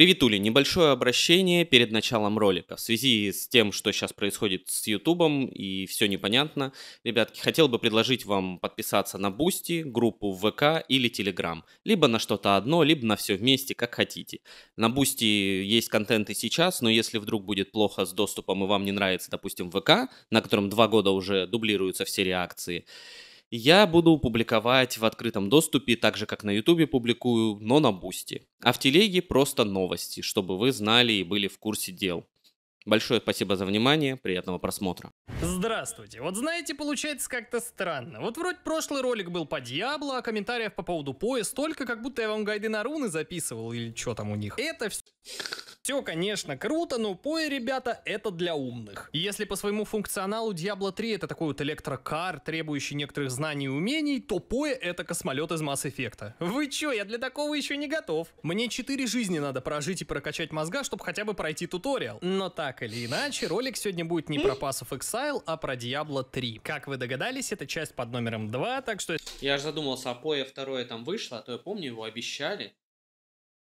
Привет, Ули. Небольшое обращение перед началом ролика. В связи с тем, что сейчас происходит с Ютубом и все непонятно, ребятки, хотел бы предложить вам подписаться на Бусти, группу ВК или Телеграм. Либо на что-то одно, либо на все вместе, как хотите. На Бусти есть контент и сейчас, но если вдруг будет плохо с доступом и вам не нравится, допустим, ВК, на котором два года уже дублируются все реакции, я буду публиковать в открытом доступе, так же как на ютубе публикую, но на бусте. А в телеге просто новости, чтобы вы знали и были в курсе дел. Большое спасибо за внимание, приятного просмотра. Здравствуйте. Вот знаете, получается как-то странно. Вот вроде прошлый ролик был по Диабло, а комментариев по поводу пояс только как будто я вам гайды на руны записывал или что там у них. Это все... Все, конечно, круто, но пои, ребята, это для умных. если по своему функционалу Diablo 3 это такой вот электрокар, требующий некоторых знаний и умений, то пои это космолет из Mass Effect. Вы чё, я для такого еще не готов. Мне 4 жизни надо прожить и прокачать мозга, чтобы хотя бы пройти туториал. Но так или иначе, ролик сегодня будет не про Pass of Exile, а про Diablo 3. Как вы догадались, это часть под номером 2, так что... Я же задумался, а POE 2 там вышло, а то я помню, его обещали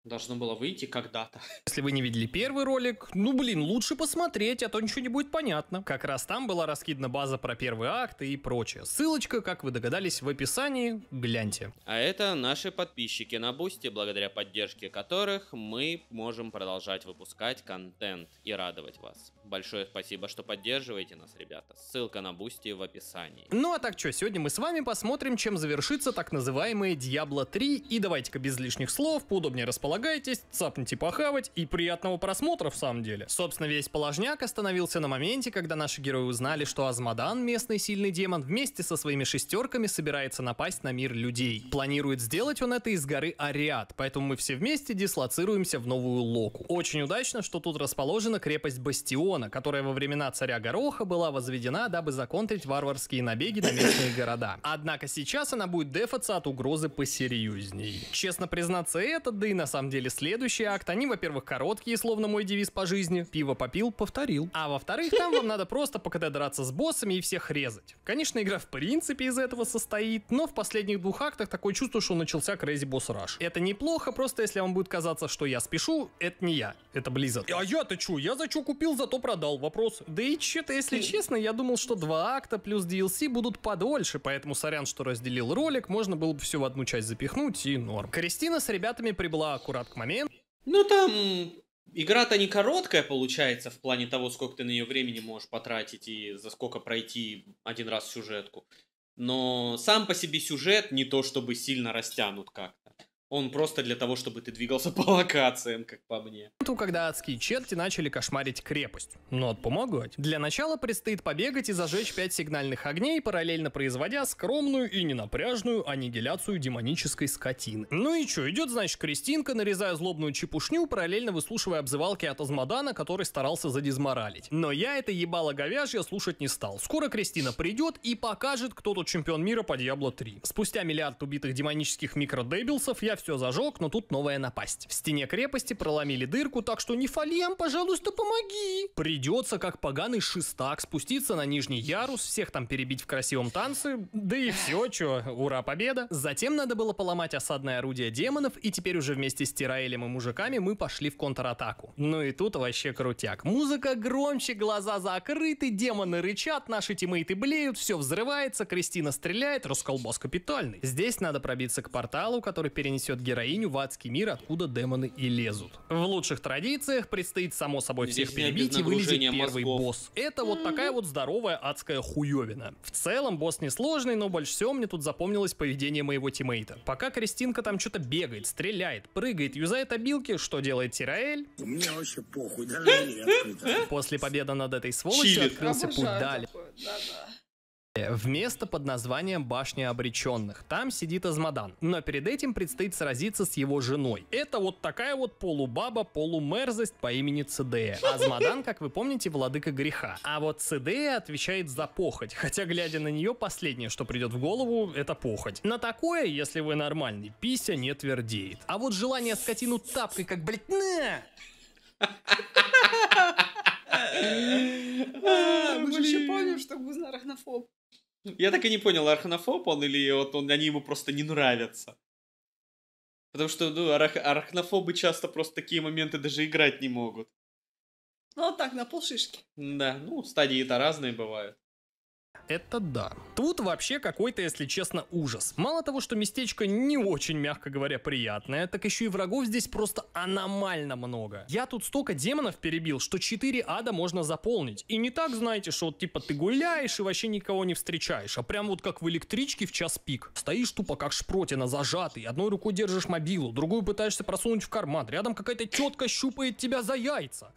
должно было выйти когда-то. Если вы не видели первый ролик, ну блин, лучше посмотреть, а то ничего не будет понятно. Как раз там была раскидана база про первый акт и прочее. Ссылочка, как вы догадались, в описании, гляньте. А это наши подписчики на Бусти, благодаря поддержке которых мы можем продолжать выпускать контент и радовать вас. Большое спасибо, что поддерживаете нас, ребята. Ссылка на Бусти в описании. Ну а так что, сегодня мы с вами посмотрим, чем завершится так называемые Diablo 3. И давайте-ка без лишних слов, поудобнее располагаться располагайтесь, цапните похавать и приятного просмотра в самом деле. Собственно, весь положняк остановился на моменте, когда наши герои узнали, что Азмодан, местный сильный демон, вместе со своими шестерками собирается напасть на мир людей. Планирует сделать он это из горы Ариад. поэтому мы все вместе дислоцируемся в новую Локу. Очень удачно, что тут расположена крепость Бастиона, которая во времена царя Гороха была возведена, дабы законтрить варварские набеги на местные города. Однако сейчас она будет дефаться от угрозы посерьезней. Честно признаться, это, да и на самом самом деле следующий акт. Они, во-первых, короткие, словно мой девиз по жизни. Пиво попил, повторил. А во-вторых, там вам надо просто ПКД драться с боссами и всех резать. Конечно, игра в принципе из этого состоит, но в последних двух актах такое чувство, что начался Crazy Boss Rush. Это неплохо, просто если вам будет казаться, что я спешу, это не я, это Blizzard. А я-то чё? Я за чё купил, зато продал. Вопрос. Да и че-то, если честно, я думал, что два акта плюс DLC будут подольше, поэтому сорян, что разделил ролик, можно было бы все в одну часть запихнуть и норм. Кристина с ребятами прибыла аккуратно аккурат к моменту. Ну там игра-то не короткая получается в плане того, сколько ты на нее времени можешь потратить и за сколько пройти один раз сюжетку. Но сам по себе сюжет не то чтобы сильно растянут как. Он просто для того, чтобы ты двигался по локациям, как по мне. Когда адские черти начали кошмарить крепость. Но ну помогать. Для начала предстоит побегать и зажечь 5 сигнальных огней, параллельно производя скромную и ненапряжную аннигиляцию демонической скотины. Ну и чё, идет, значит, Кристинка, нарезая злобную чепушню, параллельно выслушивая обзывалки от Азмодана, который старался задизморалить. Но я это ебало говяжье слушать не стал. Скоро Кристина придет и покажет, кто тут чемпион мира по Диабло 3. Спустя миллиард убитых демонических микродебилсов я все все зажег, но тут новая напасть. В стене крепости проломили дырку, так что не фалем, пожалуйста, помоги. Придется, как поганый шестак, спуститься на нижний ярус, всех там перебить в красивом танце, да и все, чё, ура, победа. Затем надо было поломать осадное орудие демонов, и теперь уже вместе с Тираэлем и мужиками мы пошли в контратаку. Ну и тут вообще крутяк. Музыка громче, глаза закрыты, демоны рычат, наши тиммейты блеют, все взрывается, Кристина стреляет, расколбас капитальный. Здесь надо пробиться к порталу, который перенесет несет героиню в адский мир, откуда демоны и лезут. В лучших традициях предстоит само собой Здесь всех перебить и вылезет первый мозгов. босс. Это вот такая вот здоровая адская хуевина. В целом босс несложный, но больше всего мне тут запомнилось поведение моего тиммейта. Пока Кристинка там что-то бегает, стреляет, прыгает, юзает обилки, что делает Тираэль? Мне вообще похуй, даже После победы над этой сволочью открылся путь далее. Да-да. Вместо под названием «Башня обреченных». Там сидит Азмодан. Но перед этим предстоит сразиться с его женой. Это вот такая вот полубаба, полумерзость по имени Цидея. Азмодан, как вы помните, владыка греха. А вот Цидея отвечает за похоть. Хотя, глядя на нее, последнее, что придет в голову, это похоть. На такое, если вы нормальный, пися не твердеет. А вот желание скотину тапкой, как, блядь, на! А, а, мы же еще помним, что Гузнар арахнофоб. Я так и не понял, арахнофоб он или вот он, они ему просто не нравятся. Потому что ну, арах, арахнофобы часто просто такие моменты даже играть не могут. Ну, вот а так, на полшишки. Да, ну, стадии-то разные бывают это да. Тут вообще какой-то, если честно, ужас. Мало того, что местечко не очень, мягко говоря, приятное, так еще и врагов здесь просто аномально много. Я тут столько демонов перебил, что 4 ада можно заполнить. И не так, знаете, что вот типа ты гуляешь и вообще никого не встречаешь, а прям вот как в электричке в час пик. Стоишь тупо как шпротина зажатый, одной рукой держишь мобилу, другую пытаешься просунуть в карман, рядом какая-то тетка щупает тебя за яйца.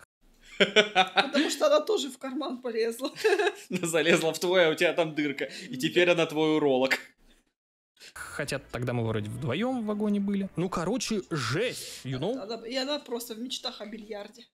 Потому что она тоже в карман полезла. залезла в твой, а у тебя там дырка. И теперь она твой уролог. Хотя тогда мы вроде вдвоем в вагоне были. Ну, короче, жесть, you know? и она просто в мечтах о бильярде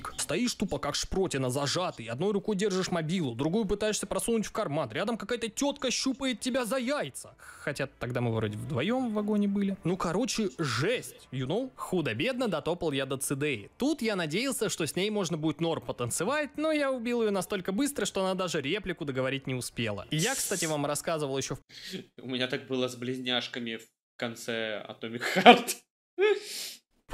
тупик. Стоишь тупо как шпротина, зажатый. Одной рукой держишь мобилу, другую пытаешься просунуть в карман. Рядом какая-то тетка щупает тебя за яйца. Хотя тогда мы вроде вдвоем в вагоне были. Ну, короче, жесть, you know? Худо-бедно дотопал я до Цидеи. Тут я надеялся, что с ней можно будет норм потанцевать, но я убил ее настолько быстро, что она даже реплику договорить не успела. я, кстати, вам рассказывал еще... У меня так было с близняшками в конце Atomic Heart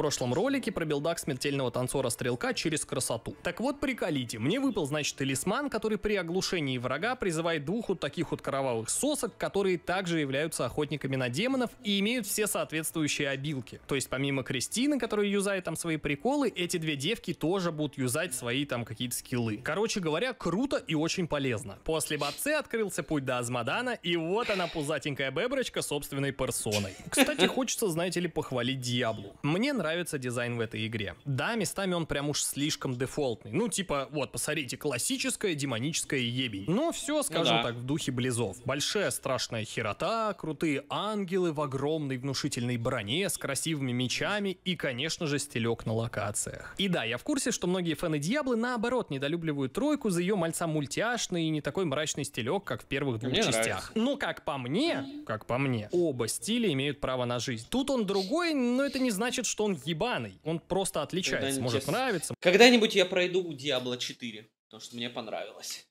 прошлом ролике про билдак смертельного танцора-стрелка через красоту. Так вот, приколите, мне выпал, значит, талисман, который при оглушении врага призывает двух вот таких вот кровавых сосок, которые также являются охотниками на демонов и имеют все соответствующие обилки. То есть, помимо Кристины, которая юзает там свои приколы, эти две девки тоже будут юзать свои там какие-то скиллы. Короче говоря, круто и очень полезно. После батце открылся путь до Азмадана, и вот она пузатенькая беброчка собственной персоной. Кстати, хочется, знаете ли, похвалить Диаблу. Мне нравится нравится дизайн в этой игре. Да, местами он прям уж слишком дефолтный. Ну, типа, вот, посмотрите, классическая демоническая ебень. Но ну, все, скажем ну, да. так, в духе близов. Большая страшная херота, крутые ангелы в огромной внушительной броне с красивыми мечами и, конечно же, стелек на локациях. И да, я в курсе, что многие фаны Диаблы наоборот недолюбливают тройку за ее мальца мультяшный и не такой мрачный стелек, как в первых двух мне частях. Нравится. Но ну, как по мне, как по мне, оба стиля имеют право на жизнь. Тут он другой, но это не значит, что он он ебаный. Он просто отличается. Может я... Когда-нибудь я пройду Diablo 4, потому что мне понравилось.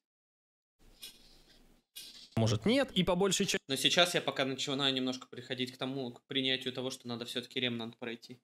Может нет, и по большей части... Но сейчас я пока начинаю немножко приходить к тому, к принятию того, что надо все-таки Ремнант пройти.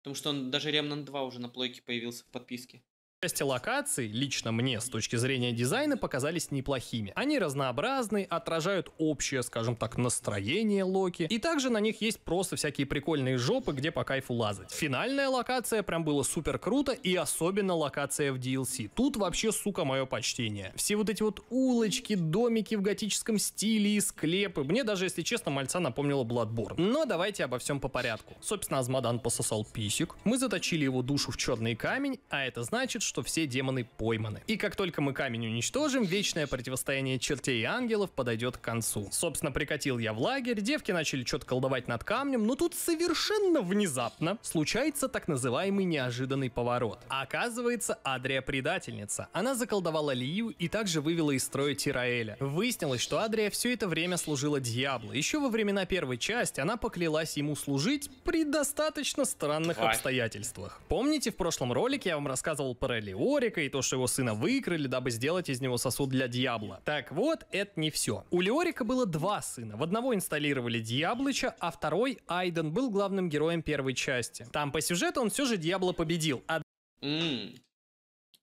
Потому что он, даже Remnant 2 уже на плойке появился в подписке части локаций, лично мне, с точки зрения дизайна, показались неплохими. Они разнообразны, отражают общее, скажем так, настроение Локи, и также на них есть просто всякие прикольные жопы, где по кайфу лазать. Финальная локация прям было супер круто, и особенно локация в DLC. Тут вообще, сука, мое почтение. Все вот эти вот улочки, домики в готическом стиле и склепы. Мне даже, если честно, мальца напомнило Bloodborne. Но давайте обо всем по порядку. Собственно, Азмадан пососал писик, мы заточили его душу в черный камень, а это значит, что все демоны пойманы. И как только мы камень уничтожим, вечное противостояние чертей и ангелов подойдет к концу. Собственно, прикатил я в лагерь, девки начали что-то колдовать над камнем, но тут совершенно внезапно случается так называемый неожиданный поворот. А оказывается, Адрия предательница. Она заколдовала Лию и также вывела из строя Тираэля. Выяснилось, что Адрия все это время служила дьяволу. Еще во времена первой части она поклялась ему служить при достаточно странных обстоятельствах. Помните, в прошлом ролике я вам рассказывал про украли и то, что его сына выкрали, дабы сделать из него сосуд для дьябла. Так вот, это не все. У Леорика было два сына. В одного инсталлировали Дьяблыча, а второй, Айден, был главным героем первой части. Там по сюжету он все же дьябла победил, а... Mm.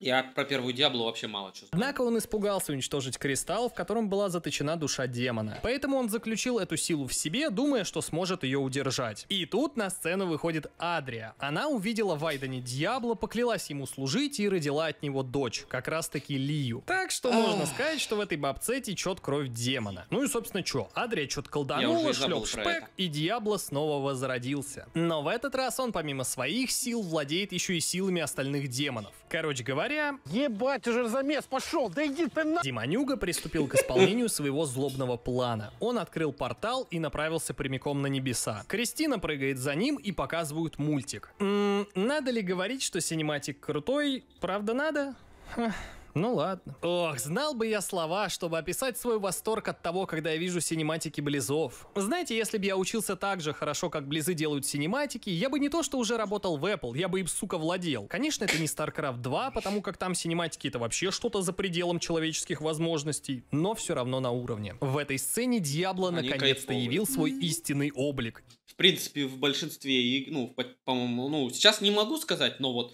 Я про первую Диаблу вообще мало чего Однако он испугался уничтожить кристалл, в котором была заточена душа демона. Поэтому он заключил эту силу в себе, думая, что сможет ее удержать. И тут на сцену выходит Адрия. Она увидела в Айдене Диабло, поклялась ему служить и родила от него дочь, как раз таки Лию. Так что можно сказать, что в этой бабце течет кровь демона. Ну и собственно что, Адрия что-то колданула, шлеп шпек, и Диабло снова возродился. Но в этот раз он помимо своих сил владеет еще и силами остальных демонов. Короче говоря, Болгария. Ебать, уже замес пошел, да иди ты на... Диманюга приступил к исполнению своего злобного плана. Он открыл портал и направился прямиком на небеса. Кристина прыгает за ним и показывают мультик. М надо ли говорить, что синематик крутой? Правда надо? Ха. Ну ладно. Ох, знал бы я слова, чтобы описать свой восторг от того, когда я вижу синематики Близов. Знаете, если бы я учился так же хорошо, как Близы делают синематики, я бы не то, что уже работал в Apple, я бы им, сука, владел. Конечно, это не StarCraft 2, потому как там синематики это вообще что-то за пределом человеческих возможностей, но все равно на уровне. В этой сцене Диабло наконец-то явил свой истинный облик. В принципе, в большинстве, ну, по-моему, ну, сейчас не могу сказать, но вот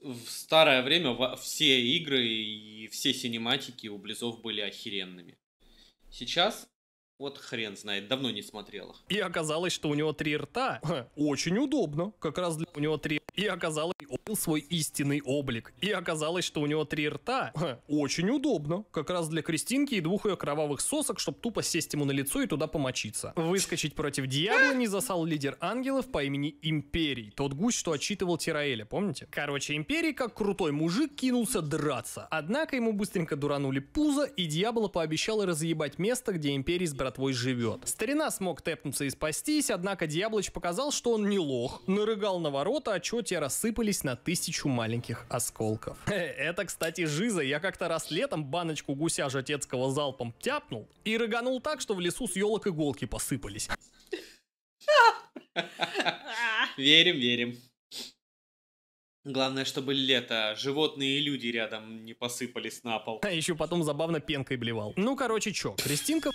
в старое время все игры и все синематики у Близов были охеренными. Сейчас вот хрен знает, давно не смотрел их. И оказалось, что у него три рта. Очень удобно. Как раз для... у него три и оказалось, он свой истинный облик. И оказалось, что у него три рта. Ха, очень удобно. Как раз для Кристинки и двух ее кровавых сосок, чтобы тупо сесть ему на лицо и туда помочиться. Выскочить против дьявола не засал лидер ангелов по имени Империй. Тот гусь, что отчитывал Тираэля, помните? Короче, Империй, как крутой мужик, кинулся драться. Однако ему быстренько дуранули пузо, и дьявола пообещал разъебать место, где Империй с братвой живет. Старина смог тэпнуться и спастись, однако Дьяблыч показал, что он не лох. Нарыгал на ворота, отчет те рассыпались на тысячу маленьких осколков. Это, кстати, жиза. Я как-то раз летом баночку гуся жатецкого залпом тяпнул и рыганул так, что в лесу с елок иголки посыпались. Верим, верим. Главное, чтобы лето, животные и люди рядом не посыпались на пол. А еще потом забавно пенкой блевал. Ну, короче, чё, Кристинка...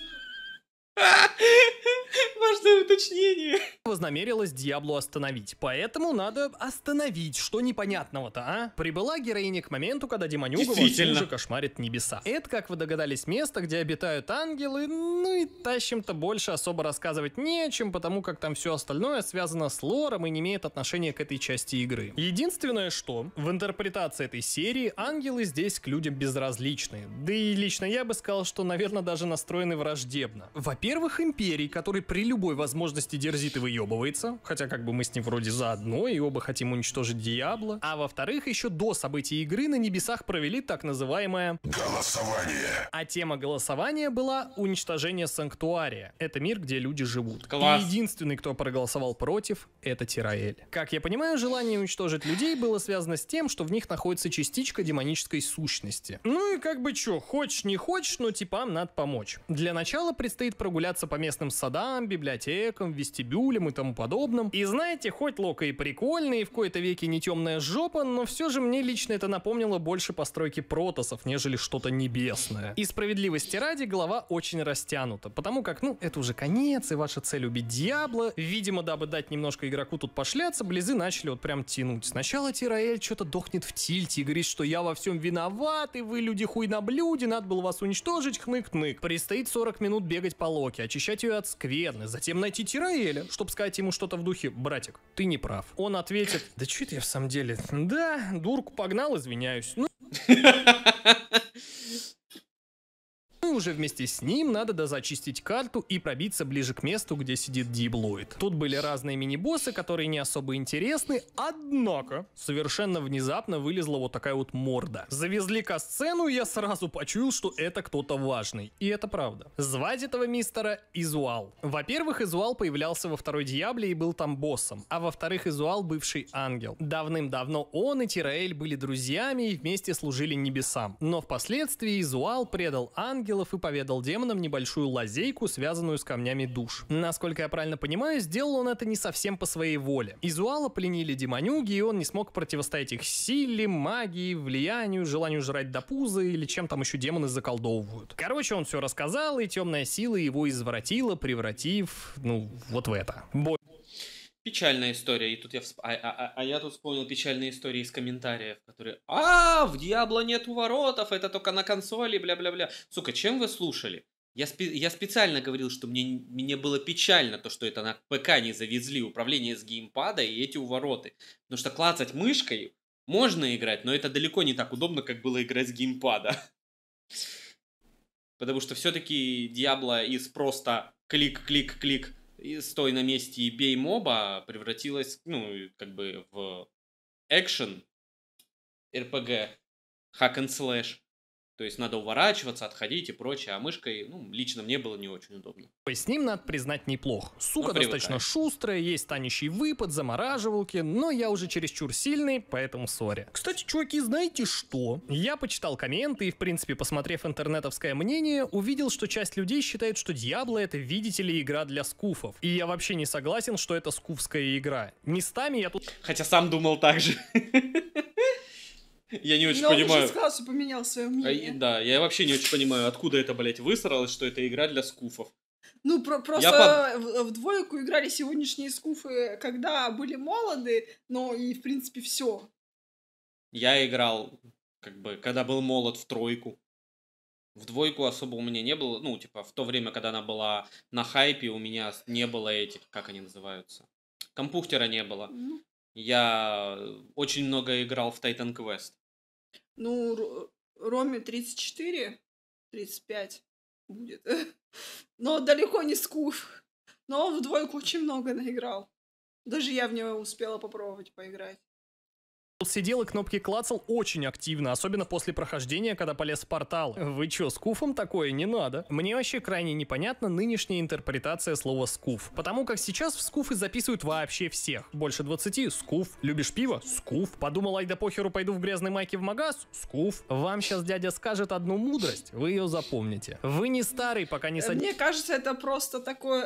Важное уточнение. Вознамерилась Диаблу остановить, поэтому надо остановить, что непонятного-то, а? Прибыла героиня к моменту, когда Демонюга уже кошмарит небеса. Это, как вы догадались, место, где обитают ангелы, ну и тащим-то больше особо рассказывать нечем, потому как там все остальное связано с лором и не имеет отношения к этой части игры. Единственное, что в интерпретации этой серии ангелы здесь к людям безразличны. Да и лично я бы сказал, что, наверное, даже настроены враждебно. Во-первых, империи, которые при любой возможности дерзит и выебывается, хотя как бы мы с ним вроде заодно и оба хотим уничтожить Диабло. А во-вторых, еще до событий игры на небесах провели так называемое голосование. А тема голосования была уничтожение санктуария. Это мир, где люди живут. Класс. И единственный, кто проголосовал против, это Тираэль. Как я понимаю, желание уничтожить людей было связано с тем, что в них находится частичка демонической сущности. Ну и как бы чё, хочешь не хочешь, но типам надо помочь. Для начала предстоит прогуляться по местным садам, клубам, библиотекам, вестибюлям и тому подобным. И знаете, хоть Лока и прикольный, и в кои-то веки не темная жопа, но все же мне лично это напомнило больше постройки протосов, нежели что-то небесное. И справедливости ради, глава очень растянута, потому как, ну, это уже конец, и ваша цель убить Дьябло. Видимо, дабы дать немножко игроку тут пошляться, близы начали вот прям тянуть. Сначала Тираэль что-то дохнет в тильте и говорит, что я во всем виноват, и вы люди хуй на блюде, надо было вас уничтожить, хнык-хнык. Предстоит 40 минут бегать по Локе, очищать ее от сквер вредность, затем найти Тираэля, чтобы сказать ему что-то в духе «Братик, ты не прав». Он ответит «Да что это я в самом деле?» «Да, дурку погнал, извиняюсь». Ну... Ну и уже вместе с ним надо дозачистить карту и пробиться ближе к месту, где сидит Диблоид. Тут были разные мини-боссы, которые не особо интересны, однако совершенно внезапно вылезла вот такая вот морда. Завезли касцену, и я сразу почуял, что это кто-то важный. И это правда. Звать этого мистера Изуал. Во-первых, Изуал появлялся во второй Диабле и был там боссом. А во-вторых, Изуал бывший ангел. Давным-давно он и Тираэль были друзьями и вместе служили небесам. Но впоследствии Изуал предал ангел ангелов и поведал демонам небольшую лазейку, связанную с камнями душ. Насколько я правильно понимаю, сделал он это не совсем по своей воле. Изуала пленили демонюги, и он не смог противостоять их силе, магии, влиянию, желанию жрать до пуза или чем там еще демоны заколдовывают. Короче, он все рассказал, и темная сила его извратила, превратив, ну, вот в это. Более Печальная история. И тут я всп... А, а, а, а я тут вспомнил печальные истории из комментариев, которые «А, в Диабло нет воротов, это только на консоли, бля-бля-бля». Сука, чем вы слушали? Я, спе- я специально говорил, что мне, мне было печально то, что это на ПК не завезли управление с геймпада и эти увороты. Потому что клацать мышкой можно играть, но это далеко не так удобно, как было играть с геймпада. Потому что все-таки Diablo из просто клик-клик-клик и стой на месте и бей моба превратилась, ну, как бы в экшен, РПГ, хак and слэш. То есть надо уворачиваться, отходить и прочее, а мышкой, ну, лично мне было не очень удобно. С ним, надо признать, неплох. Сука ну, достаточно шустрая, есть танящий выпад, замораживалки, но я уже чересчур сильный, поэтому сори. Кстати, чуваки, знаете что? Я почитал комменты и, в принципе, посмотрев интернетовское мнение, увидел, что часть людей считает, что Дьябло это, видите ли, игра для скуфов. И я вообще не согласен, что это скуфская игра. Местами я тут... Хотя сам думал так же. Я не очень Но понимаю. Он сразу поменял свое а мнение. А, да, я вообще не очень понимаю, откуда это, блядь, высралось, что это игра для скуфов. Ну, про просто я в, двойку играли сегодняшние скуфы, когда были молоды, но и, в принципе, все. Я играл, как бы, когда был молод, в тройку. В двойку особо у меня не было, ну, типа, в то время, когда она была на хайпе, у меня не было этих, как они называются, компухтера не было. Ну, я очень много играл в Titan Quest. Ну, Роме 34, 35 будет. Но далеко не скуф. Но он в двойку очень много наиграл. Даже я в него успела попробовать поиграть. Сидел и кнопки клацал очень активно, особенно после прохождения, когда полез в портал. Вы чё, скуфом такое не надо? Мне вообще крайне непонятна нынешняя интерпретация слова скуф. Потому как сейчас в скуфы записывают вообще всех. Больше 20 — скуф. Любишь пиво? Скуф. Подумал, ай да похеру пойду в грязной майке в магаз? Скуф. Вам сейчас дядя скажет одну мудрость, вы ее запомните. Вы не старый, пока не э, садитесь. Мне кажется, это просто такой...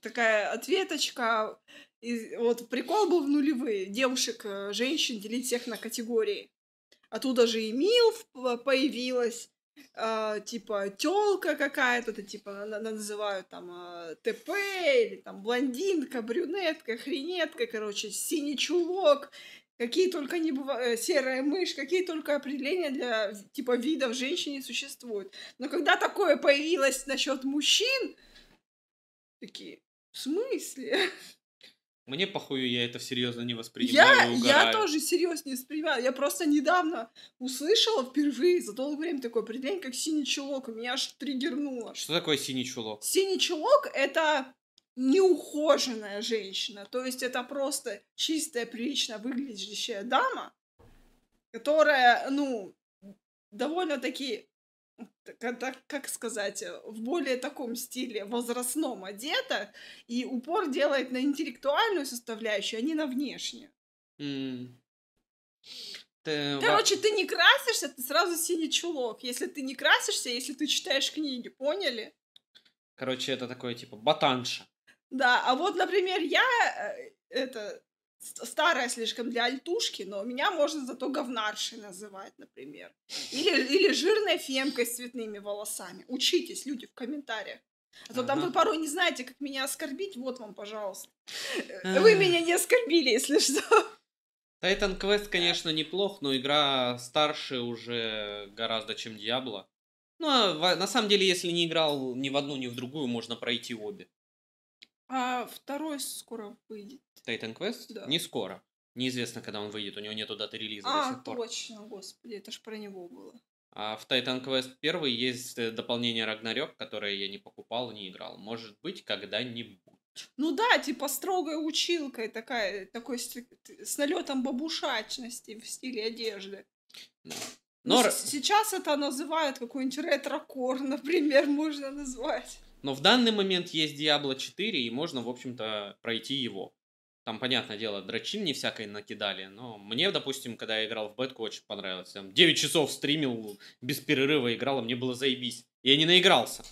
такая ответочка и вот прикол был в нулевые. Девушек, э, женщин делить всех на категории. Оттуда же и Милф появилась, э, типа телка какая-то, это типа называют там э, ТП или там блондинка, брюнетка, хренетка, короче, синий чулок, какие только не бывают, э, серая мышь, какие только определения для типа видов женщин существуют. Но когда такое появилось насчет мужчин, такие, в смысле? Мне похую, я это серьезно не воспринимаю. Я, я тоже серьезно не воспринимаю. Я просто недавно услышала впервые за долгое время такое определение, как синий чулок. Меня аж триггернуло. Что такое синий чулок? Синий чулок — это неухоженная женщина. То есть это просто чистая, прилично выглядящая дама, которая, ну, довольно-таки как как сказать, э, в более таком стиле возрастном одета, и упор делает на интеллектуальную составляющую, а не на внешнюю. Mm. Ты... Короче, ты не красишься, ты сразу синий чулок. Если ты не красишься, если ты читаешь книги, поняли? Короче, это такое типа батанша. Да, а вот, например, я э, это старая слишком для альтушки, но меня можно зато говнаршей называть, например. Или, или жирной фемкой с цветными волосами. Учитесь, люди, в комментариях. А то ага. там вы порой не знаете, как меня оскорбить. Вот вам, пожалуйста. Э, вы э. меня не оскорбили, если что. Titan Quest, конечно, неплох, но игра старше уже гораздо, чем Diablo. Ну, а на самом деле, если не играл ни в одну, ни в другую, можно пройти обе. А второй скоро выйдет. Titan Quest? Да. Не скоро. Неизвестно, когда он выйдет, у него нету даты релиза а, до сих пор. А, точно, господи, это ж про него было. А в Titan Quest 1 есть э, дополнение Рагнарёк, которое я не покупал не играл. Может быть, когда-нибудь. Ну да, типа строгая училка такая, такой с, с налетом бабушачности в стиле одежды. Да. Ну, Но... Ну, сейчас это называют какой-нибудь ретро-кор, например, можно назвать. Но в данный момент есть Diablo 4, и можно, в общем-то, пройти его. Там, понятное дело, дрочин не всякой накидали, но мне, допустим, когда я играл в бетку, очень понравилось. Там 9 часов стримил, без перерыва играл, и а мне было заебись. Я не наигрался.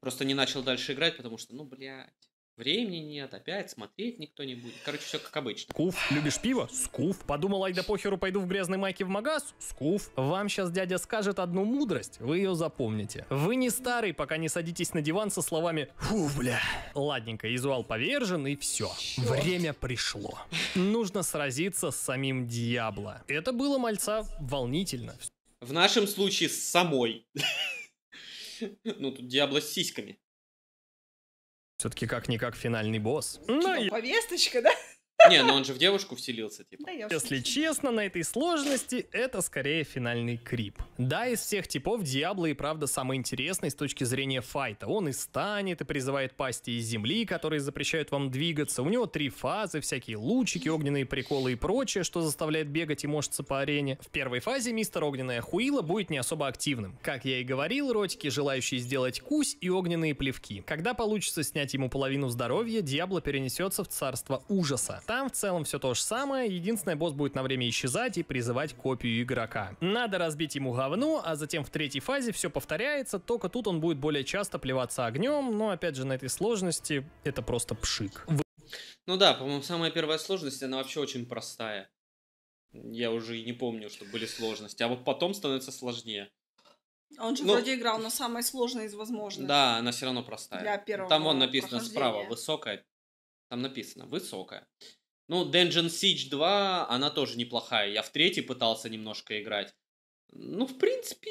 Просто не начал дальше играть, потому что, ну, блядь, Времени нет, опять смотреть никто не будет. Короче, все как обычно. Скуф, любишь пиво? Скуф. Подумал, ай да похеру пойду в грязной майке в магаз? Скуф. Вам сейчас дядя скажет одну мудрость, вы ее запомните. Вы не старый, пока не садитесь на диван со словами «Фу, бля». Ладненько, Изуал, повержен и все. Черт. Время пришло. Нужно сразиться с самим Дьябло. Это было мальца волнительно. В нашем случае с самой. Ну, тут Диабло с сиськами. Все-таки как-никак финальный босс. Ну, повесточка, да? Не, но ну он же в девушку вселился, типа. Если честно, на этой сложности это скорее финальный крип. Да, из всех типов Диабло и правда самый интересный с точки зрения файта. Он и станет, и призывает пасти из земли, которые запрещают вам двигаться. У него три фазы, всякие лучики, огненные приколы и прочее, что заставляет бегать и мощиться по арене. В первой фазе мистер Огненная Хуила будет не особо активным. Как я и говорил, ротики, желающие сделать кусь и огненные плевки. Когда получится снять ему половину здоровья, Диабло перенесется в царство ужаса. Там в целом все то же самое, единственное, босс будет на время исчезать и призывать копию игрока. Надо разбить ему говну, а затем в третьей фазе все повторяется, только тут он будет более часто плеваться огнем, но опять же на этой сложности это просто пшик. Ну да, по-моему, самая первая сложность, она вообще очень простая. Я уже и не помню, что были сложности. А вот потом становится сложнее. А он же Но... Ну, вроде играл на самой сложной из возможных. Да, она все равно простая. Для первого Там вон написано справа, высокая, там написано высокая. Ну, Dungeon Siege 2, она тоже неплохая. Я в третий пытался немножко играть. Ну, в принципе,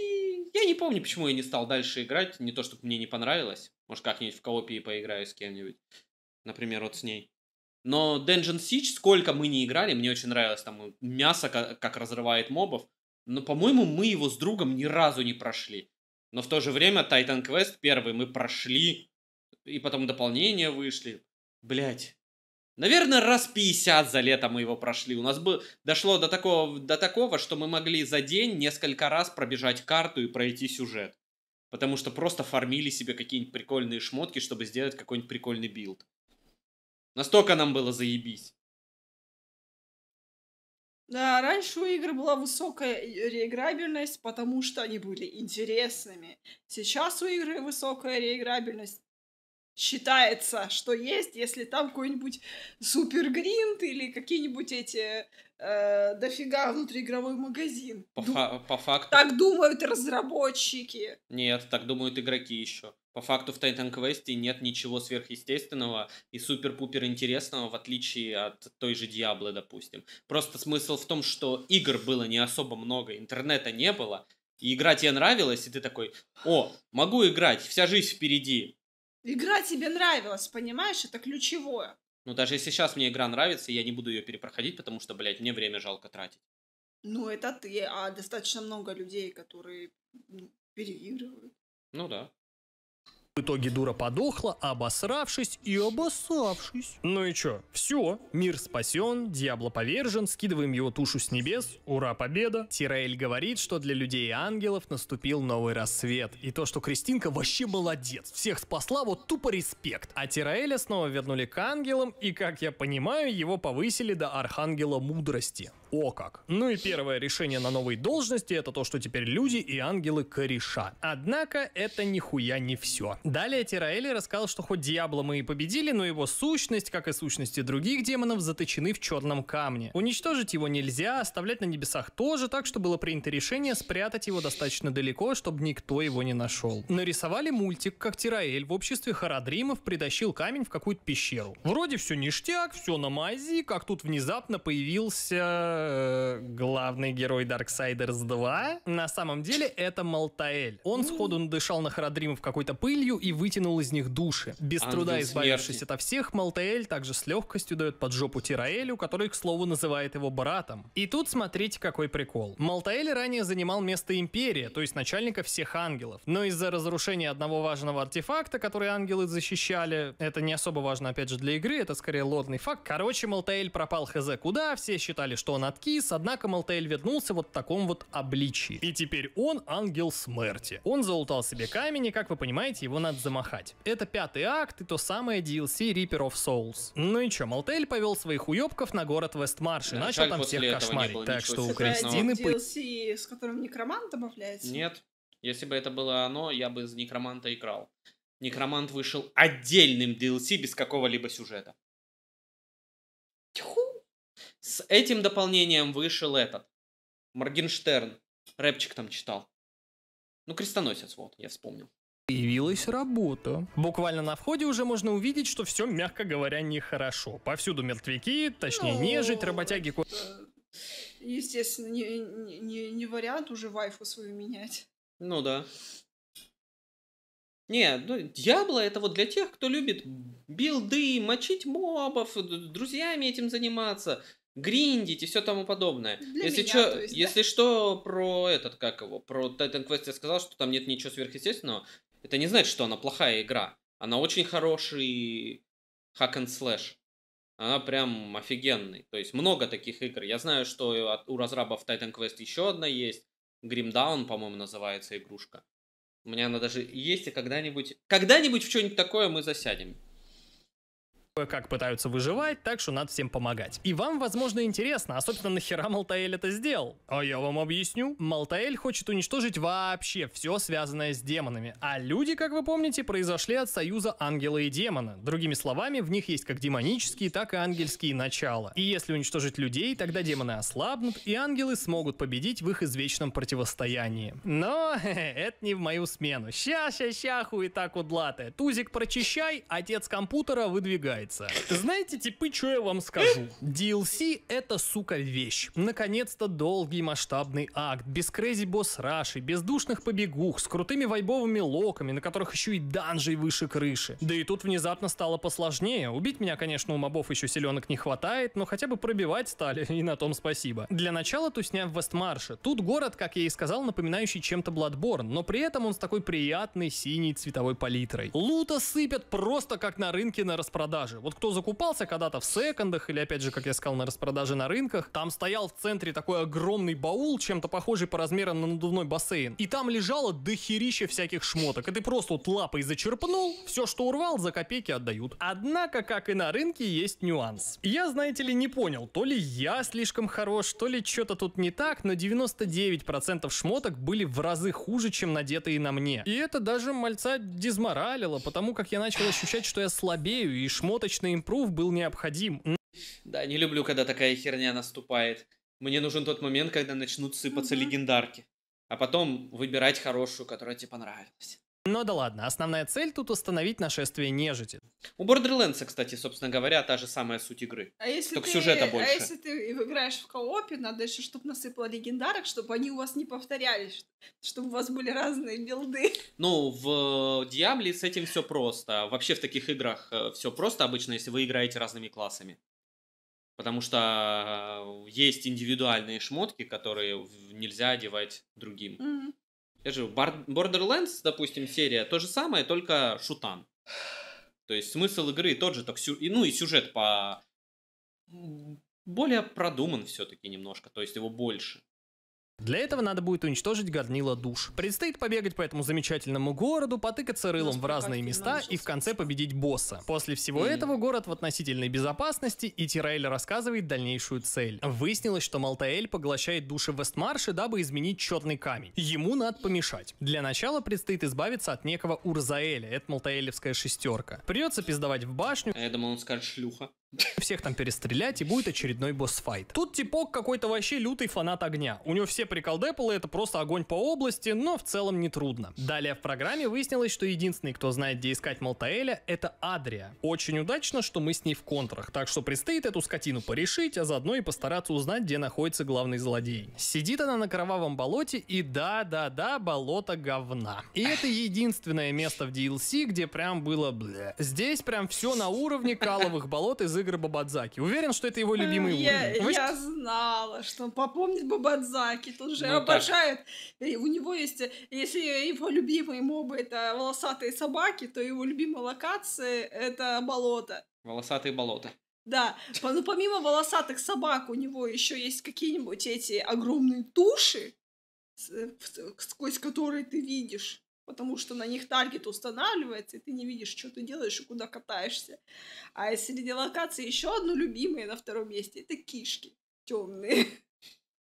я не помню, почему я не стал дальше играть. Не то, чтобы мне не понравилось. Может, как-нибудь в коопии поиграю с кем-нибудь. Например, вот с ней. Но Dungeon Siege, сколько мы не играли, мне очень нравилось. Там мясо как, разрывает мобов. Но, по-моему, мы его с другом ни разу не прошли. Но в то же время Titan Quest первый мы прошли. И потом дополнения вышли. Блять, Наверное, раз 50 за лето мы его прошли. У нас бы дошло до такого, до такого, что мы могли за день несколько раз пробежать карту и пройти сюжет. Потому что просто фармили себе какие-нибудь прикольные шмотки, чтобы сделать какой-нибудь прикольный билд. Настолько нам было заебись. Да, раньше у игр была высокая реиграбельность, потому что они были интересными. Сейчас у игры высокая реиграбельность, считается, что есть, если там какой-нибудь супергринт или какие-нибудь эти э, дофига внутриигровой магазин. По, Ду... фа- по факту. Так думают разработчики. Нет, так думают игроки еще. По факту в Titan Quest нет ничего сверхъестественного и супер-пупер интересного, в отличие от той же Диаблы, допустим. Просто смысл в том, что игр было не особо много, интернета не было, и игра тебе нравилась, и ты такой, о, могу играть, вся жизнь впереди, Игра тебе нравилась, понимаешь? Это ключевое. Ну, даже если сейчас мне игра нравится, я не буду ее перепроходить, потому что, блядь, мне время жалко тратить. Ну, это ты, а достаточно много людей, которые ну, переигрывают. Ну да. В итоге дура подохла, обосравшись и обоссавшись. Ну и чё? Все, мир спасен, дьябло повержен, скидываем его тушу с небес, ура, победа. Тираэль говорит, что для людей и ангелов наступил новый рассвет. И то, что Кристинка вообще молодец, всех спасла, вот тупо респект. А Тираэля снова вернули к ангелам, и, как я понимаю, его повысили до архангела мудрости. О как! Ну и первое решение на новой должности это то, что теперь люди и ангелы кореша. Однако это нихуя не все. Далее Тираэли рассказал, что хоть Диабло мы и победили, но его сущность, как и сущности других демонов, заточены в черном камне. Уничтожить его нельзя, оставлять на небесах тоже, так что было принято решение спрятать его достаточно далеко, чтобы никто его не нашел. Нарисовали мультик, как Тираэль в обществе Харадримов притащил камень в какую-то пещеру. Вроде все ништяк, все на мази, как тут внезапно появился э, главный герой Darksiders 2. На самом деле это Малтаэль. Он сходу надышал на Харадримов какой-то пылью, силу и вытянул из них души. Без Ангел труда избавившись смерти. ото всех, Малтаэль также с легкостью дает под жопу Тираэлю, который, к слову, называет его братом. И тут смотрите, какой прикол. Малтаэль ранее занимал место империи, то есть начальника всех ангелов. Но из-за разрушения одного важного артефакта, который ангелы защищали, это не особо важно, опять же, для игры, это скорее лодный факт. Короче, Малтаэль пропал хз куда, все считали, что он откис, однако Малтаэль вернулся вот в таком вот обличии. И теперь он ангел смерти. Он залутал себе камень, и, как вы понимаете, его надо замахать. Это пятый акт и то самое DLC Reaper of Souls. Ну и чё, Малтель повел своих уёбков на город Вестмарш и да, начал там всех кошмарить. Так что у Кристины... Это DLC, с которым некромант добавляется? Нет. Если бы это было оно, я бы из некроманта играл. Некромант вышел отдельным DLC без какого-либо сюжета. Тиху. С этим дополнением вышел этот. Моргенштерн. Рэпчик там читал. Ну, крестоносец, вот, я вспомнил. Появилась работа. Буквально на входе уже можно увидеть, что все, мягко говоря, нехорошо. Повсюду мертвяки, точнее ну, нежить, э, работяги... Э, естественно, не, не, не вариант уже вайфу свою менять. Ну да. Не, ну, Дьябло это вот для тех, кто любит билды, мочить мобов, друзьями этим заниматься, гриндить и все тому подобное. Для если меня, что, есть, если да? что, про этот, как его, про Titan Quest я сказал, что там нет ничего сверхъестественного это не значит, что она плохая игра. Она очень хороший хак and слэш. Она прям офигенный. То есть много таких игр. Я знаю, что у разрабов Titan Quest еще одна есть. Grim Down, по-моему, называется игрушка. У меня она даже есть, и когда-нибудь... Когда-нибудь в что-нибудь такое мы засядем как пытаются выживать, так что надо всем помогать. И вам, возможно, интересно, особенно а, нахера Малтаэль это сделал? А я вам объясню. Малтаэль хочет уничтожить вообще все связанное с демонами. А люди, как вы помните, произошли от союза ангела и демона. Другими словами, в них есть как демонические, так и ангельские начала. И если уничтожить людей, тогда демоны ослабнут, и ангелы смогут победить в их извечном противостоянии. Но это не в мою смену. Ща-ща-ща, хуета кудлатая. Тузик прочищай, отец компьютера выдвигай называется. Знаете, типы, что я вам скажу? DLC — это, сука, вещь. Наконец-то долгий масштабный акт, без крэзи Boss Rush, без душных побегух, с крутыми вайбовыми локами, на которых еще и данжей выше крыши. Да и тут внезапно стало посложнее. Убить меня, конечно, у мобов еще селенок не хватает, но хотя бы пробивать стали, и на том спасибо. Для начала тусня в Вестмарше. Тут город, как я и сказал, напоминающий чем-то Бладборн, но при этом он с такой приятной синей цветовой палитрой. Лута сыпят просто как на рынке на распродаже продажи. Вот кто закупался когда-то в секондах или, опять же, как я сказал, на распродаже на рынках, там стоял в центре такой огромный баул, чем-то похожий по размерам на надувной бассейн. И там лежало дохерища всяких шмоток. И ты просто вот лапой зачерпнул, все, что урвал, за копейки отдают. Однако, как и на рынке, есть нюанс. Я, знаете ли, не понял, то ли я слишком хорош, то ли что-то тут не так, но 99% шмоток были в разы хуже, чем надетые на мне. И это даже мальца дизморалило, потому как я начал ощущать, что я слабею, и шмот. Неточный импрув был необходим. Да, не люблю, когда такая херня наступает. Мне нужен тот момент, когда начнут сыпаться легендарки. А потом выбирать хорошую, которая тебе понравилась. Но ну да ладно, основная цель тут установить нашествие нежити. У Borderlands, кстати, собственно говоря, та же самая суть игры. А если только ты, сюжета а больше. А если ты играешь в коопе, надо еще, чтобы насыпало легендарок, чтобы они у вас не повторялись, чтобы у вас были разные билды. Ну, в Диабле с этим все просто. Вообще в таких играх э, все просто обычно, если вы играете разными классами. Потому что э, есть индивидуальные шмотки, которые нельзя одевать другим. Mm-hmm. Я же Borderlands, допустим, серия, то же самое, только шутан. То есть смысл игры тот же, так сю... ну и сюжет по более продуман все-таки немножко, то есть его больше. Для этого надо будет уничтожить горнило душ. Предстоит побегать по этому замечательному городу, потыкаться рылом в разные места и в конце победить босса. После всего этого город в относительной безопасности, и Тираэль рассказывает дальнейшую цель. Выяснилось, что Малтаэль поглощает души Вестмарши, дабы изменить черный камень. Ему надо помешать. Для начала предстоит избавиться от некого Урзаэля, это Малтаэлевская шестерка. Придется пиздовать в башню. А я думал, он скажет шлюха всех там перестрелять, и будет очередной босс-файт. Тут типок какой-то вообще лютый фанат огня. У него все приколдеплы, это просто огонь по области, но в целом не трудно. Далее в программе выяснилось, что единственный, кто знает, где искать Малтаэля, это Адрия. Очень удачно, что мы с ней в контрах, так что предстоит эту скотину порешить, а заодно и постараться узнать, где находится главный злодей. Сидит она на кровавом болоте, и да-да-да, болото говна. И это единственное место в DLC, где прям было бля. Здесь прям все на уровне каловых болот из игры Бабадзаки. Уверен, что это его любимый я, уровень. Вы... Я знала, что он попомнит Бабадзаки. Он же ну, обожает. Так. У него есть... Если его любимые мобы — это волосатые собаки, то его любимая локация — это болото. Волосатые болота. Да, ну помимо волосатых собак у него еще есть какие-нибудь эти огромные туши, э, сквозь которые ты видишь потому что на них таргет устанавливается, и ты не видишь, что ты делаешь и куда катаешься. А среди локаций еще одно любимое на втором месте это кишки темные.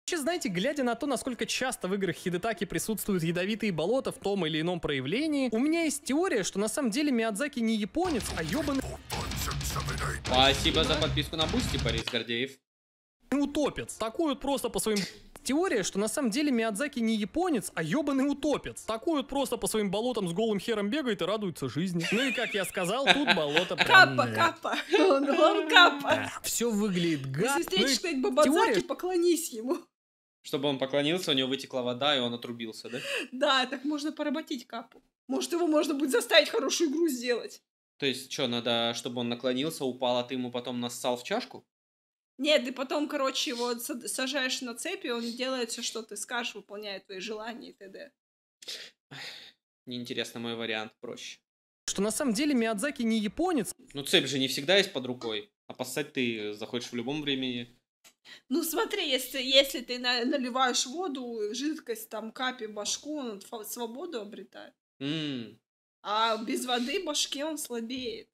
Вообще, знаете, глядя на то, насколько часто в играх Хидетаки присутствуют ядовитые болота в том или ином проявлении, у меня есть теория, что на самом деле Миядзаки не японец, а ёбаный. Спасибо за подписку на Бусти, Борис Гордеев. Утопец. Такой просто по своим Теория, что на самом деле Миядзаки не японец, а ебаный утопец. Такой вот просто по своим болотам с голым хером бегает и радуется жизни. Ну и как я сказал, тут болото Капа, капа. Он, он капа. Все выглядит гад. Если ну встретишь, кстати, Бабадзаки, поклонись ему. Чтобы он поклонился, у него вытекла вода, и он отрубился, да? Да, так можно поработить капу. Может, его можно будет заставить хорошую игру сделать. То есть, что, надо, чтобы он наклонился, упал, а ты ему потом нассал в чашку? Нет, и потом, короче, его сажаешь на цепи, он делает все, что ты скажешь, выполняет твои желания и т.д. Неинтересно, мой вариант проще. Что на самом деле Миядзаки не японец. Ну цепь же не всегда есть под рукой, а поссать ты захочешь в любом времени. Ну смотри, если, если ты на, наливаешь воду, жидкость там капи башку, он свободу обретает. Mm. А без воды башки он слабеет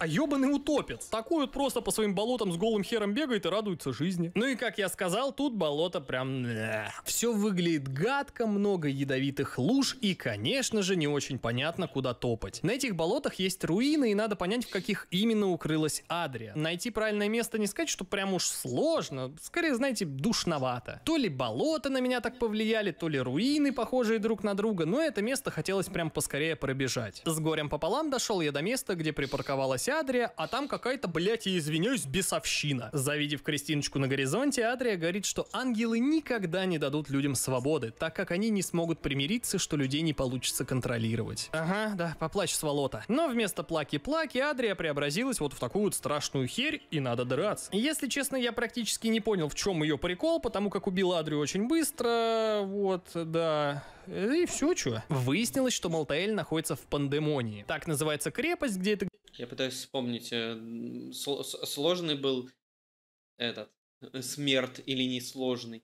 а ебаный утопец. Такой вот просто по своим болотам с голым хером бегает и радуется жизни. Ну и как я сказал, тут болото прям... Все выглядит гадко, много ядовитых луж и, конечно же, не очень понятно, куда топать. На этих болотах есть руины и надо понять, в каких именно укрылась Адрия. Найти правильное место не сказать, что прям уж сложно, скорее, знаете, душновато. То ли болото на меня так повлияли, то ли руины, похожие друг на друга, но это место хотелось прям поскорее пробежать. С горем пополам дошел я до места, где припарковалась Адре, а там какая-то, блядь, я извиняюсь, бесовщина. Завидев Кристиночку на горизонте, Адрия говорит, что ангелы никогда не дадут людям свободы, так как они не смогут примириться, что людей не получится контролировать. Ага, да, поплачь с сволота. Но вместо плаки-плаки Адрия преобразилась вот в такую вот страшную херь, и надо драться. Если честно, я практически не понял, в чем ее прикол, потому как убил Адрию очень быстро, вот, да, и все, что. Выяснилось, что Малтаэль находится в пандемонии. Так называется крепость, где это я пытаюсь вспомнить, э, сложный был этот э, смерть или несложный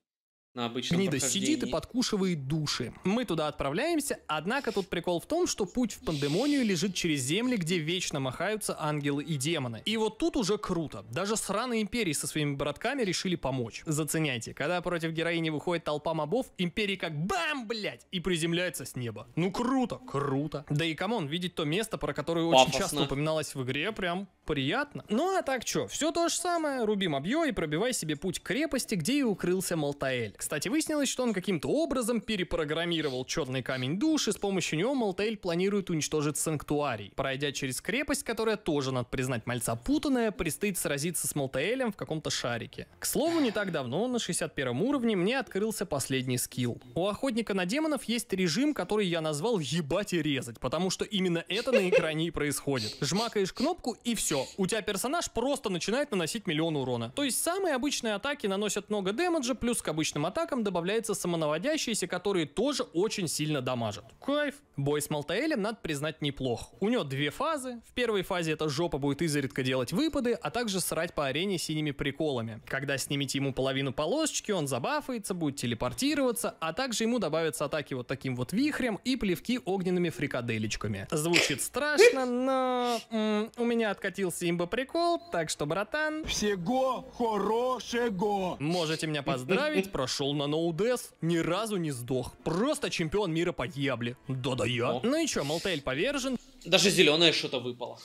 на обычном Гнида сидит и подкушивает души. Мы туда отправляемся, однако тут прикол в том, что путь в пандемонию лежит через земли, где вечно махаются ангелы и демоны. И вот тут уже круто. Даже сраные империи со своими братками решили помочь. Заценяйте, когда против героини выходит толпа мобов, империи как бам, блять, и приземляется с неба. Ну круто, круто. Да и камон, видеть то место, про которое Пафосно. очень часто упоминалось в игре, прям приятно. Ну а так чё, все то же самое, рубим объё и пробивай себе путь к крепости, где и укрылся Малтаэль. Кстати, выяснилось, что он каким-то образом перепрограммировал черный камень душ, и с помощью него Малтейль планирует уничтожить санктуарий. Пройдя через крепость, которая тоже, надо признать, мальца путанная, предстоит сразиться с Малтейлем в каком-то шарике. К слову, не так давно, на 61 уровне, мне открылся последний скилл. У охотника на демонов есть режим, который я назвал «ебать и резать», потому что именно это на экране и происходит. Жмакаешь кнопку и все, у тебя персонаж просто начинает наносить миллион урона. То есть самые обычные атаки наносят много демеджа, плюс к обычным атакам добавляется самонаводящиеся, которые тоже очень сильно дамажат. Кайф! Бой с Малтаэлем, надо признать, неплох. У него две фазы. В первой фазе эта жопа будет изредка делать выпады, а также срать по арене синими приколами. Когда снимите ему половину полосочки, он забафается, будет телепортироваться, а также ему добавятся атаки вот таким вот вихрем и плевки огненными фрикаделечками. Звучит страшно, но м- у меня откатился имбо-прикол, так что, братан... Всего хорошего! Можете меня поздравить, прошу пошел на ноудес, ни разу не сдох. Просто чемпион мира по ябле. Да-да я. О. Ну и чё, Малтель повержен. Даже зеленое что-то выпало.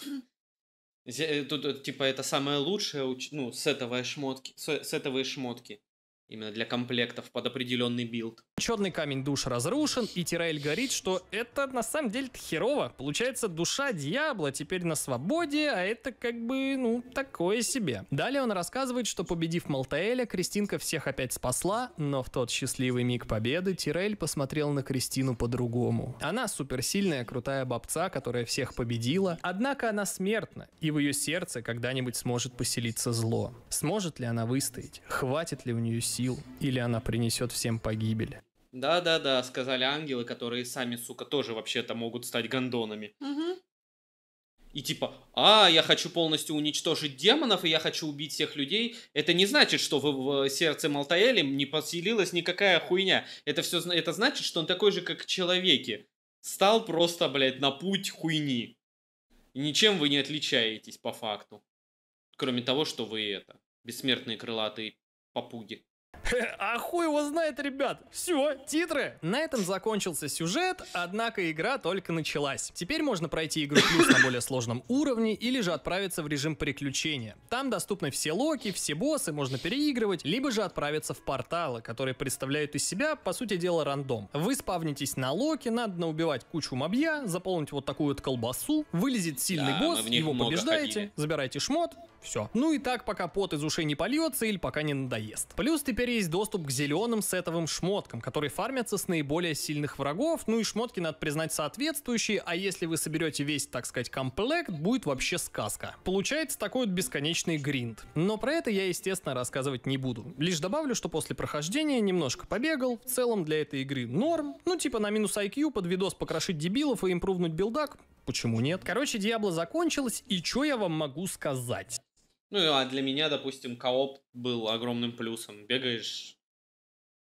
Тут, э, типа, это самое лучшее, ну, с этого шмотки, с этого шмотки именно для комплектов под определенный билд. Черный камень душ разрушен, и Тираэль говорит, что это на самом деле херово. Получается, душа дьявола теперь на свободе, а это как бы, ну, такое себе. Далее он рассказывает, что победив Малтаэля, Кристинка всех опять спасла, но в тот счастливый миг победы Тирель посмотрел на Кристину по-другому. Она суперсильная, крутая бабца, которая всех победила, однако она смертна, и в ее сердце когда-нибудь сможет поселиться зло. Сможет ли она выстоять? Хватит ли у нее сил? сил, или она принесет всем погибель. Да-да-да, сказали ангелы, которые сами, сука, тоже вообще-то могут стать гондонами. Угу. И типа, а, я хочу полностью уничтожить демонов, и я хочу убить всех людей. Это не значит, что в, в сердце Малтаэли не поселилась никакая хуйня. Это все, это значит, что он такой же, как человеки. Стал просто, блядь, на путь хуйни. И ничем вы не отличаетесь по факту. Кроме того, что вы это, бессмертные крылатые попуги. А хуй его знает, ребят. Все, титры. На этом закончился сюжет, однако игра только началась. Теперь можно пройти игру плюс на более сложном уровне или же отправиться в режим приключения. Там доступны все локи, все боссы, можно переигрывать, либо же отправиться в порталы, которые представляют из себя, по сути дела, рандом. Вы спавнитесь на локи, надо наубивать кучу мобья, заполнить вот такую вот колбасу, вылезет сильный да, босс, его побеждаете, ходили. забираете шмот все. Ну и так, пока пот из ушей не польется или пока не надоест. Плюс теперь есть доступ к зеленым сетовым шмоткам, которые фармятся с наиболее сильных врагов, ну и шмотки надо признать соответствующие, а если вы соберете весь, так сказать, комплект, будет вообще сказка. Получается такой вот бесконечный гринд. Но про это я, естественно, рассказывать не буду. Лишь добавлю, что после прохождения немножко побегал, в целом для этой игры норм, ну типа на минус IQ под видос покрошить дебилов и импрувнуть билдак, почему нет? Короче, Диабло закончилось, и что я вам могу сказать? Ну, а для меня, допустим, кооп был огромным плюсом. Бегаешь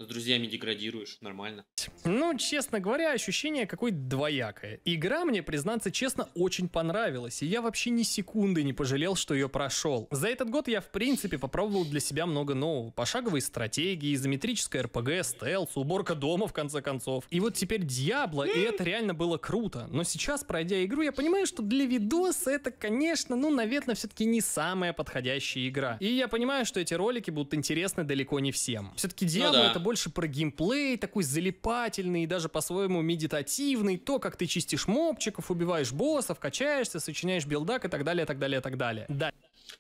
с друзьями деградируешь, нормально. Ну, честно говоря, ощущение какое-то двоякое. Игра мне, признаться честно, очень понравилась, и я вообще ни секунды не пожалел, что ее прошел. За этот год я, в принципе, попробовал для себя много нового. Пошаговые стратегии, изометрическое РПГ, стелс, уборка дома, в конце концов. И вот теперь Диабло, и это реально было круто. Но сейчас, пройдя игру, я понимаю, что для видоса это, конечно, ну, наверное, все-таки не самая подходящая игра. И я понимаю, что эти ролики будут интересны далеко не всем. Все-таки Диабло ну, да. это больше больше про геймплей, такой залипательный и даже по-своему медитативный, то, как ты чистишь мобчиков, убиваешь боссов, качаешься, сочиняешь билдак и так далее, так далее, так далее. Да.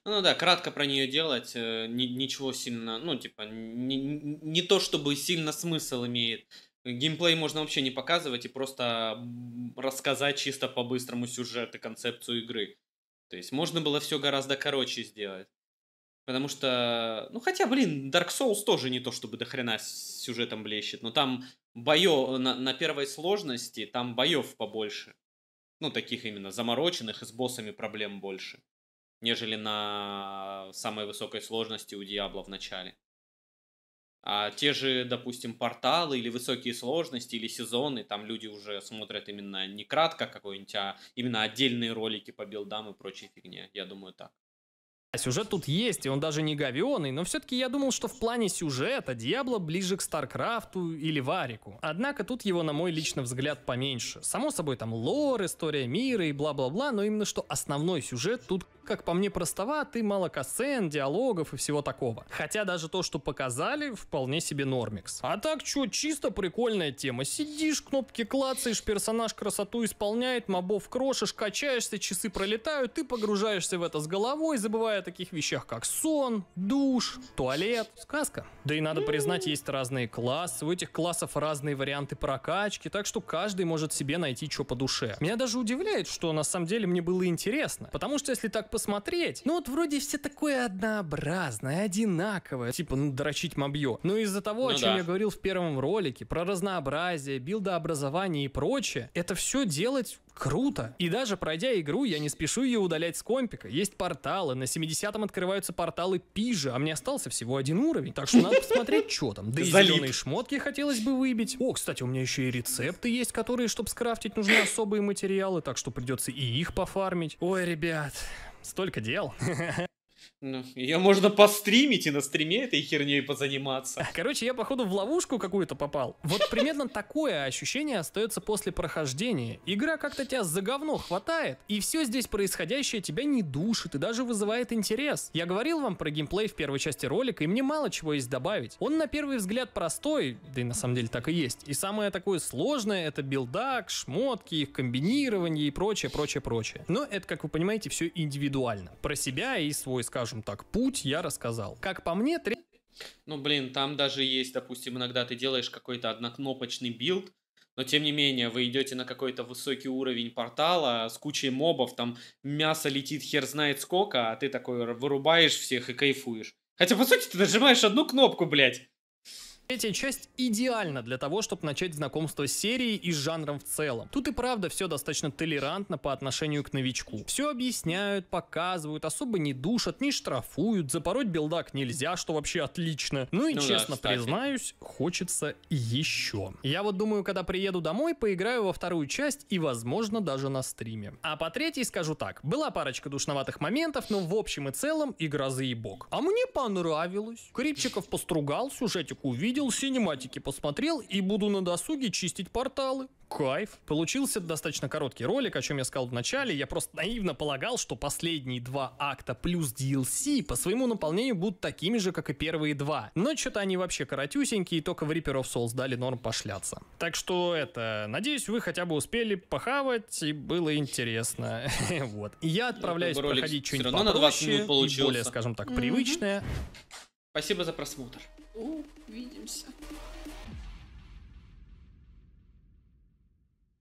Ну да, кратко про нее делать, э, ничего сильно, ну типа, не, не то чтобы сильно смысл имеет. Геймплей можно вообще не показывать и просто рассказать чисто по-быстрому сюжет и концепцию игры. То есть можно было все гораздо короче сделать. Потому что, ну хотя, блин, Dark Souls тоже не то, чтобы до хрена сюжетом блещет, но там боев на, на первой сложности, там боев побольше. Ну, таких именно замороченных и с боссами проблем больше, нежели на самой высокой сложности у Диабла в начале. А те же, допустим, порталы или высокие сложности, или сезоны, там люди уже смотрят именно не кратко какой-нибудь, а именно отдельные ролики по билдам и прочей фигне. Я думаю, так. Сюжет тут есть, и он даже не говеный, но все-таки я думал, что в плане сюжета Диабло ближе к Старкрафту или Варику. Однако тут его, на мой личный взгляд, поменьше. Само собой, там лор, история мира и бла-бла-бла, но именно что основной сюжет тут как по мне, простоват и мало касцен, диалогов и всего такого. Хотя даже то, что показали, вполне себе нормикс. А так, чё, чисто прикольная тема. Сидишь, кнопки клацаешь, персонаж красоту исполняет, мобов крошишь, качаешься, часы пролетают, ты погружаешься в это с головой, забывая таких вещах, как сон, душ, туалет, сказка. Да и надо признать, есть разные классы, у этих классов разные варианты прокачки, так что каждый может себе найти что по душе. Меня даже удивляет, что на самом деле мне было интересно, потому что если так посмотреть, ну вот вроде все такое однообразное, одинаковое, типа, ну дрочить мобье. Но из-за того, ну, о чем да. я говорил в первом ролике, про разнообразие, билдообразование и прочее, это все делать Круто! И даже пройдя игру, я не спешу ее удалять с компика. Есть порталы, на 70-м открываются порталы пижи, а мне остался всего один уровень. Так что надо посмотреть, что там. Да и зеленые шмотки хотелось бы выбить. О, кстати, у меня еще и рецепты есть, которые, чтобы скрафтить, нужны особые материалы, так что придется и их пофармить. Ой, ребят, столько дел. Ну, ее можно постримить и на стриме этой херней позаниматься. Короче, я походу в ловушку какую-то попал. Вот примерно такое ощущение остается после прохождения. Игра как-то тебя за говно хватает, и все здесь происходящее тебя не душит и даже вызывает интерес. Я говорил вам про геймплей в первой части ролика, и мне мало чего есть добавить. Он на первый взгляд простой, да и на самом деле так и есть. И самое такое сложное это билдак, шмотки, их комбинирование и прочее, прочее, прочее. Но это, как вы понимаете, все индивидуально. Про себя и свой, скажем, скажем так, путь я рассказал. Как по мне, три... Ну, блин, там даже есть, допустим, иногда ты делаешь какой-то однокнопочный билд, но, тем не менее, вы идете на какой-то высокий уровень портала с кучей мобов, там мясо летит хер знает сколько, а ты такой вырубаешь всех и кайфуешь. Хотя, по сути, ты нажимаешь одну кнопку, блядь. Третья часть идеальна для того, чтобы начать знакомство с серией и с жанром в целом. Тут и правда все достаточно толерантно по отношению к новичку. Все объясняют, показывают, особо не душат, не штрафуют, запороть билдак нельзя, что вообще отлично. Ну и ну честно да, признаюсь, хочется еще. Я вот думаю, когда приеду домой, поиграю во вторую часть и, возможно, даже на стриме. А по третьей скажу так, была парочка душноватых моментов, но в общем и целом игра заебок. А мне понравилось. Крипчиков постругал, сюжетик увидел, Увидел синематики, посмотрел и буду на досуге чистить порталы. Кайф. Получился достаточно короткий ролик, о чем я сказал в начале. Я просто наивно полагал, что последние два акта плюс DLC по своему наполнению будут такими же, как и первые два. Но что-то они вообще коротюсенькие, только в Reaper of Souls дали норм пошляться. Так что это, надеюсь, вы хотя бы успели похавать и было интересно. Вот. Я ну, отправляюсь проходить что-нибудь попроще и более, скажем так, привычное. Спасибо за просмотр. Увидимся.